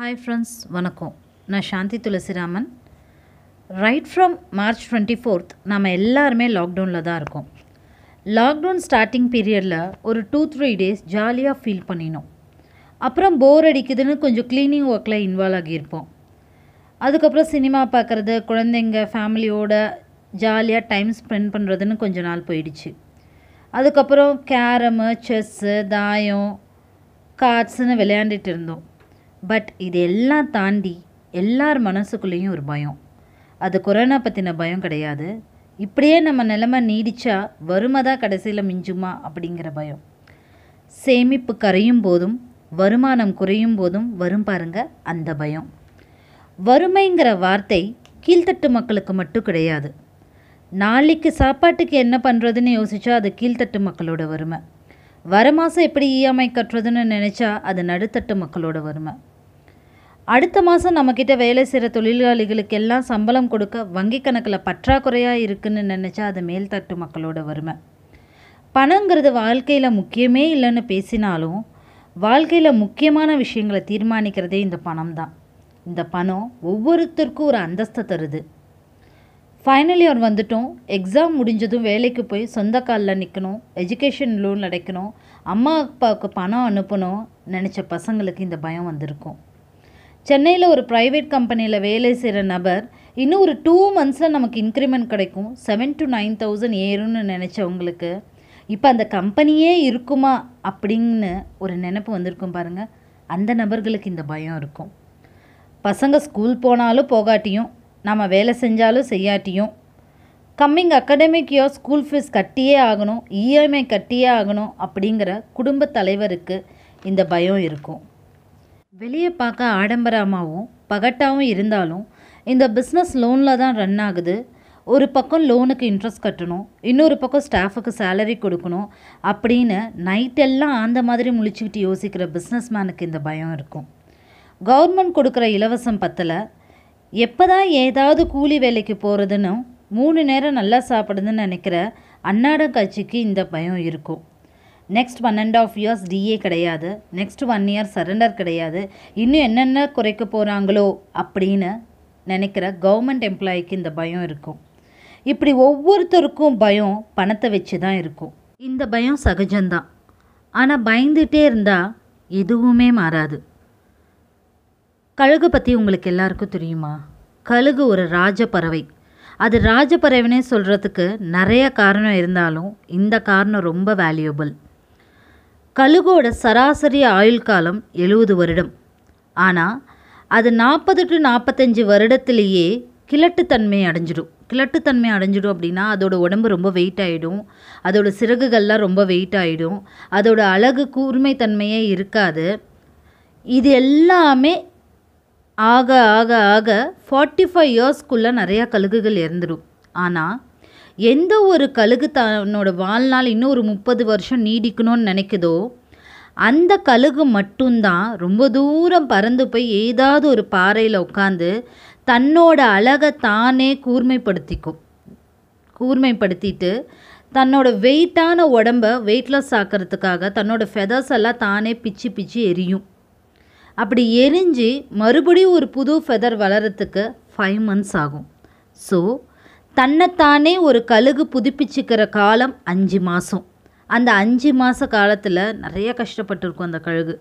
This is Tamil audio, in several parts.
ஹாய் ஃப்ரெண்ட்ஸ் வணக்கம் நான் Shanthi Thulasiraman right from March twenty fourth நம்ம எல்லாருமே லாக்டவுனில் தான் இருக்கோம் லாக்டவுன் ஸ்டார்டிங் பீரியடில் ஒரு டூ த்ரீ டேஸ் ஜாலியாக ஃபீல் பண்ணினோம் அப்புறம் போர் அடிக்குதுன்னு கொஞ்சம் க்ளீனிங் ஒர்க்கில் இன்வால்வ் ஆகியிருப்போம் அதுக்கப்புறம் சினிமா பார்க்குறது குழந்தைங்க ஃபேமிலியோட ஜாலியாக டைம் ஸ்பெண்ட் பண்ணுறதுன்னு கொஞ்ச நாள் போயிடுச்சு அதுக்கப்புறம் கேரமு செஸ்ஸு தாயம் கார்ட்ஸுன்னு விளையாண்டுட்டு இருந்தோம் பட் இது எல்லாம் தாண்டி எல்லார் மனசுக்குள்ளேயும் ஒரு பயம் அது கொரோனா பற்றின பயம் கிடையாது இப்படியே நம்ம நிலமை நீடிச்சா வறுமை தான் கடைசியில் மிஞ்சுமா அப்படிங்கிற பயம் சேமிப்பு கரையும் போதும் வருமானம் குறையும் போதும் வரும் பாருங்க அந்த பயம் வறுமைங்கிற வார்த்தை கீழ்த்தட்டு மக்களுக்கு மட்டும் கிடையாது நாளைக்கு சாப்பாட்டுக்கு என்ன பண்ணுறதுன்னு யோசிச்சா அது கீழ்த்தட்டு மக்களோட வறுமை வர மாதம் எப்படி இஎம்ஐ கட்டுறதுன்னு நினச்சா அது நடுத்தட்டு மக்களோட வறுமை அடுத்த மாதம் நம்மக்கிட்ட வேலை செய்கிற தொழிலாளிகளுக்கு எல்லாம் சம்பளம் கொடுக்க வங்கி கணக்கில் பற்றாக்குறையாக இருக்குன்னு நினச்சா அது மேல்தட்டு மக்களோட வறுமை பணங்கிறது வாழ்க்கையில் முக்கியமே இல்லைன்னு பேசினாலும் வாழ்க்கையில் முக்கியமான விஷயங்களை தீர்மானிக்கிறதே இந்த பணம் தான் இந்த பணம் ஒவ்வொருத்தருக்கும் ஒரு அந்தஸ்தை தருது ஃபைனல் இயர் வந்துட்டோம் எக்ஸாம் முடிஞ்சதும் வேலைக்கு போய் சொந்த காலில் நிற்கணும் எஜுகேஷன் லோன் அடைக்கணும் அம்மா அப்பாவுக்கு பணம் அனுப்பணும் நினச்ச பசங்களுக்கு இந்த பயம் வந்திருக்கும் சென்னையில் ஒரு ப்ரைவேட் கம்பெனியில் வேலை செய்கிற நபர் இன்னும் ஒரு டூ மந்த்ஸில் நமக்கு இன்க்ரிமெண்ட் கிடைக்கும் செவன் டு நைன் தௌசண்ட் ஏறும்னு நினச்சவங்களுக்கு இப்போ அந்த கம்பெனியே இருக்குமா அப்படின்னு ஒரு நினப்பு வந்திருக்கும் பாருங்கள் அந்த நபர்களுக்கு இந்த பயம் இருக்கும் பசங்க ஸ்கூல் போனாலும் போகாட்டியும் நம்ம வேலை செஞ்சாலும் செய்யாட்டியும் coming academic year school fees கட்டியே ஆகணும் இஎம்ஐ e கட்டியே ஆகணும் அப்படிங்கிற குடும்ப தலைவருக்கு இந்த பயம் இருக்கும் வெளியே பார்க்க ஆடம்பரமாகவும் பகட்டாகவும் இருந்தாலும் இந்த பிஸ்னஸ் லோனில் தான் ரன் ஆகுது ஒரு பக்கம் லோனுக்கு இன்ட்ரெஸ்ட் கட்டணும் இன்னொரு பக்கம் ஸ்டாஃபுக்கு சேலரி கொடுக்கணும் அப்படின்னு நைட்டெல்லாம் அந்த மாதிரி முழிச்சுக்கிட்டு யோசிக்கிற பிஸ்னஸ் மேனுக்கு இந்த பயம் இருக்கும் கவர்மெண்ட் கொடுக்குற இலவசம் பத்தில் எப்போ தான் ஏதாவது கூலி வேலைக்கு போகிறதுன்னு மூணு நேரம் நல்லா சாப்பிடுதுன்னு நினைக்கிற அன்னாட கட்சிக்கு இந்த பயம் இருக்கும் next one and half years DA கிடையாது நெக்ஸ்ட் ஒன் இயர் சரண்டர் கிடையாது இன்னும் என்னென்ன குறைக்க போகிறாங்களோ அப்படின்னு நினைக்கிற கவர்மெண்ட் எம்ப்ளாய்க்கு இந்த பயம் இருக்கும் இப்படி ஒவ்வொருத்தருக்கும் பயம் பணத்தை வச்சு தான் இருக்கும் இந்த பயம் சகஜம்தான் ஆனால் பயந்துகிட்டே இருந்தால் எதுவுமே மாறாது கழுகு பற்றி உங்களுக்கு எல்லாருக்கும் தெரியுமா கழுகு ஒரு ராஜ பறவை அது பறவைன்னே சொல்கிறதுக்கு நிறைய காரணம் இருந்தாலும் இந்த காரணம் ரொம்ப வேல்யூபிள் கழுகோட சராசரி ஆயுள் காலம் எழுபது வருடம் ஆனால் அது நாற்பது டு நாற்பத்தஞ்சு வருடத்திலேயே கிழட்டுத்தன்மை அடைஞ்சிடும் கிழட்டுத்தன்மை அடைஞ்சிடும் அப்படின்னா அதோட உடம்பு ரொம்ப வெயிட் ஆகிடும் அதோட சிறகுகள்லாம் ரொம்ப வெயிட் ஆகிடும் அதோட அழகு கூர்மைத்தன்மையே இருக்காது இது எல்லாமே ஆக ஆக ஆக ஃபார்ட்டி ஃபைவ் இயர்ஸ்க்குள்ளே நிறையா கழுகுகள் இறந்துடும் ஆனால் எந்த ஒரு கழுகு தன்னோட வாழ்நாள் இன்னொரு முப்பது வருஷம் நீடிக்கணும்னு நினைக்குதோ அந்த கழுகு மட்டும்தான் ரொம்ப தூரம் பறந்து போய் ஏதாவது ஒரு பாறையில் உட்காந்து தன்னோட அழகை தானே கூர்மைப்படுத்திக்கும் கூர்மைப்படுத்திட்டு தன்னோட வெயிட்டான உடம்ப வெயிட்லெஸ் ஆக்கிறதுக்காக தன்னோட ஃபெதர்ஸ் எல்லாம் தானே பிச்சு பிச்சு எரியும் அப்படி எரிஞ்சு மறுபடியும் ஒரு புது ஃபெதர் வளரத்துக்கு ஃபைவ் மந்த்ஸ் ஆகும் ஸோ தன்னைத்தானே ஒரு கழுகு புதுப்பிச்சுக்கிற காலம் அஞ்சு மாதம் அந்த அஞ்சு மாத காலத்தில் நிறைய கஷ்டப்பட்டிருக்கும் அந்த கழுகு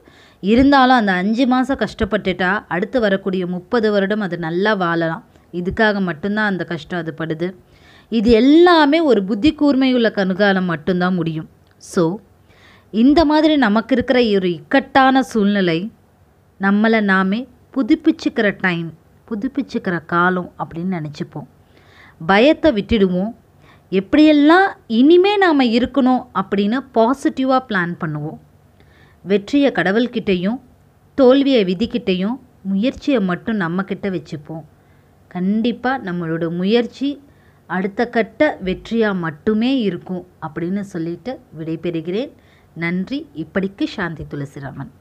இருந்தாலும் அந்த அஞ்சு மாதம் கஷ்டப்பட்டுட்டா அடுத்து வரக்கூடிய முப்பது வருடம் அது நல்லா வாழலாம் இதுக்காக மட்டும்தான் அந்த கஷ்டம் அது படுது இது எல்லாமே ஒரு புத்தி கூர்மையுள்ள கணுகாலம் மட்டும்தான் முடியும் ஸோ இந்த மாதிரி நமக்கு இருக்கிற ஒரு இக்கட்டான சூழ்நிலை நம்மளை நாமே புதுப்பிச்சுக்கிற டைம் புதுப்பிச்சுக்கிற காலம் அப்படின்னு நினச்சிப்போம் பயத்தை விட்டுடுவோம் எப்படியெல்லாம் இனிமே நாம் இருக்கணும் அப்படின்னு பாசிட்டிவாக பிளான் பண்ணுவோம் வெற்றியை கடவுள்கிட்டையும் தோல்வியை விதிக்கிட்டையும் முயற்சியை மட்டும் நம்மக்கிட்ட வச்சுப்போம் கண்டிப்பாக நம்மளோட முயற்சி அடுத்த கட்ட வெற்றியாக மட்டுமே இருக்கும் அப்படின்னு சொல்லிட்டு விடைபெறுகிறேன் நன்றி இப்படிக்கு சாந்தி துளசிராமன்